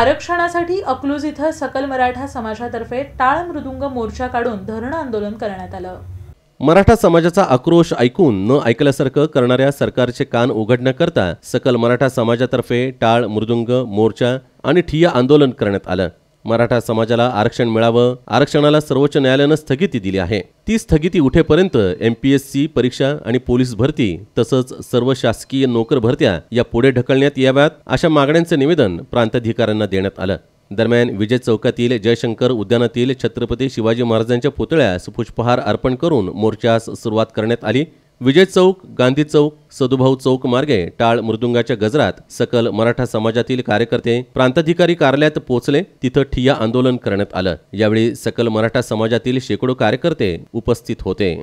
आरक्षणासाठी अकलूज इथं सकल मराठा समाजातर्फे टाळ मृदुंग मोर्चा काढून धरणं आंदोलन करण्यात आलं मराठा समाजाचा आक्रोश ऐकून न ऐकल्यासारखं करणाऱ्या सरकारचे कान उघडण्याकरता सकल मराठा समाजातर्फे टाळ मृदुंग मोर्चा आणि ठिय्या आंदोलन करण्यात आलं मराठा समाजाला आरक्षण मिळावं आरक्षणाला सर्वोच्च न्यायालयानं स्थगिती दिली आहे ती स्थगिती उठेपर्यंत एम पी एस सी परीक्षा आणि पोलीस भरती तसंच सर्व शासकीय नोकर भरत्या या पुढे ढकलण्यात याव्यात अशा मागण्यांचं निवेदन प्रांताधिकाऱ्यांना देण्यात आलं दरम्यान विजय चौकातील जयशंकर उद्यानातील छत्रपती शिवाजी महाराजांच्या पुतळ्यास पुष्पहार अर्पण करून मोर्चास सुरुवात करण्यात आली विजय चौक गांधी चौक सदुभाऊ चौक मार्गे टाळ मृदुंगाच्या गजरात सकल मराठा समाजातील कार्यकर्ते प्रांताधिकारी कार्यालयात पोहोचले तिथं ठिय्या आंदोलन करण्यात आलं यावेळी सकल मराठा समाजातील शेकडो कार्यकर्ते उपस्थित होते